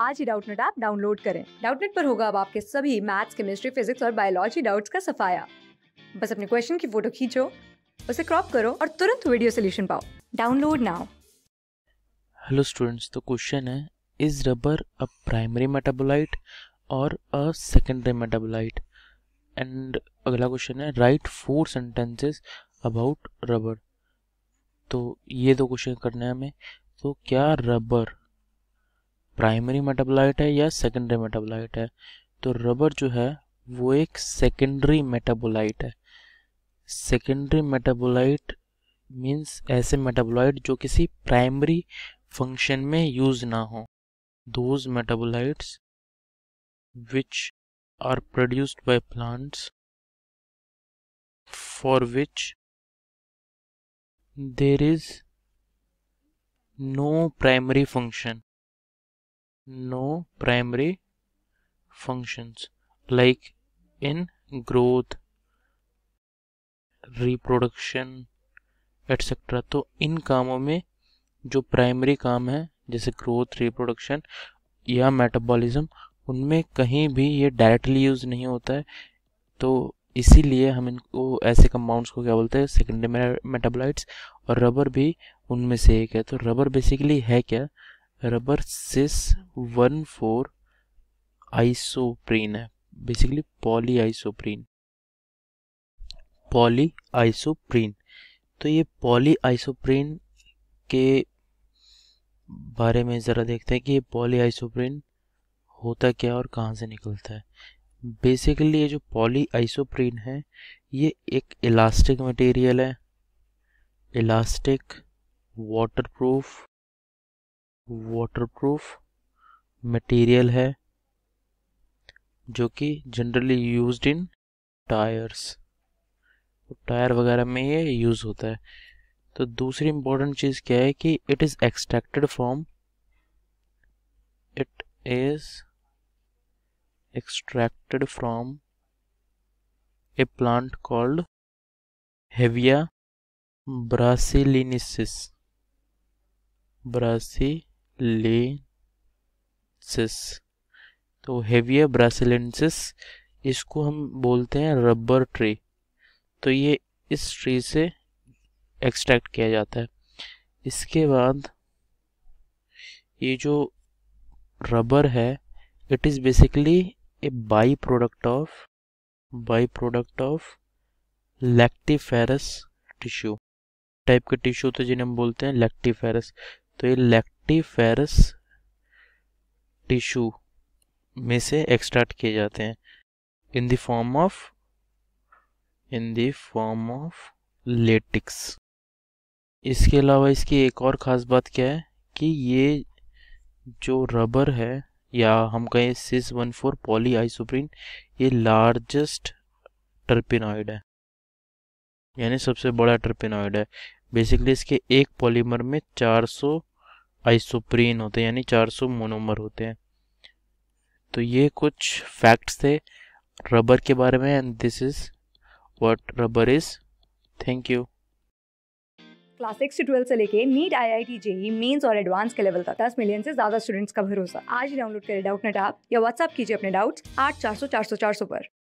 आज ही Doubtnut app download करें डाउटनेट पर होगा अब आपके सभी मैथ्स केमिस्ट्री फिजिक्स और बायोलॉजी डाउट्स का सफाया बस अपने क्वेश्चन की फोटो खींचो उसे क्रॉप करो और तुरंत वीडियो सोल्यूशन पाओ डाउनलोड नाउ हेलो स्टूडेंट्स तो क्वेश्चन है is rubber a primary metabolite और अ सेकेंडरी मेटाबोलाइट एंड अगला क्वेश्चन है write four sentences about rubber तो ये दो क्वेश्चन करने हैं हमें तो क्या रबर प्राइमरी मेटाबोलाइट है या सेकेंडरी मेटाबोलाइट है तो रबर जो है वो एक सेकेंडरी मेटाबोलाइट है सेकेंडरी मेटाबोलाइट मीन्स ऐसे मेटाबोलाइट जो किसी प्राइमरी फंक्शन में यूज ना हो those metabolites which are produced by plants for which there is no primary function no primary functions like in growth reproduction etcetera तो इन कामों में जो प्राइमरी काम है जैसे ग्रोथ रिप्रोडक्शन या मेटाबॉलिज्म उनमें कहीं भी ये डायरेक्टली यूज़ नहीं होता है तो इसीलिए हम इनको ऐसे कंपाउंड्स को क्या बोलते हैं सेकेंडरी मेटाबोलाइट्स और रबर भी उनमें से एक है तो रबर बेसिकली है क्या rubber cis one four isoprene है basically poly isoprene poly isoprene तो ये पॉली आइसोप्रीन के बारे में ज़रा देखते हैं कि ये पॉली आइसोप्रीन होता क्या और कहाँ से निकलता है बेसिकली ये जो पॉली आइसोप्रीन है ये एक इलास्टिक मटेरियल है इलास्टिक वाटरप्रूफ वाटरप्रूफ मटेरियल है जो कि generally used in tyres tyre वगैरह में ये यूज़ होता है तो दूसरी इंपॉर्टेंट चीज़ क्या है कि it is extracted from it is extracted from a plant called Hevea brasiliensis brasi brasiliensis तो हेवियर ब्रासिलेंसिस इसको हम बोलते हैं रबर ट्री तो ये इस ट्री से एक्सट्रैक्ट किया जाता है इसके बाद ये जो रबर है it is basically a by product of by product of laticiferous tissue type के टिश्यू तो जिन्हें हम बोलते हैं लैक्टिफेरस तो ये लेक्टिफेरस टिश्यू में से एक्सट्रैक्ट किए जाते हैं in the form of in the form of latex इसके अलावा इसकी एक और ख़ास बात क्या है कि ये जो रबर है या हम कहें cis one four poly isoprene ये लार्जेस्ट टर्पिनॉइड है यानी सबसे बड़ा टर्पिनॉइड है बेसिकली इसके एक पॉलीमर में आइसोप्रीन होते हैं यानी 400 मोनोमर होते हैं तो ये कुछ फैक्ट्स थे रबर के बारे में and this is what rubber is thank you class six से ट्वेल्व से लेके NEET I I T JEE mains और एडवांस के लेवल तक दस मिलियन से ज्यादा स्टूडेंट्स का भरोसा आज डाउनलोड करें डाउट नेट आप या व्हाट्सअप कीजिए अपने डाउट्स आठ चार सौ चार सौ चार सौ पर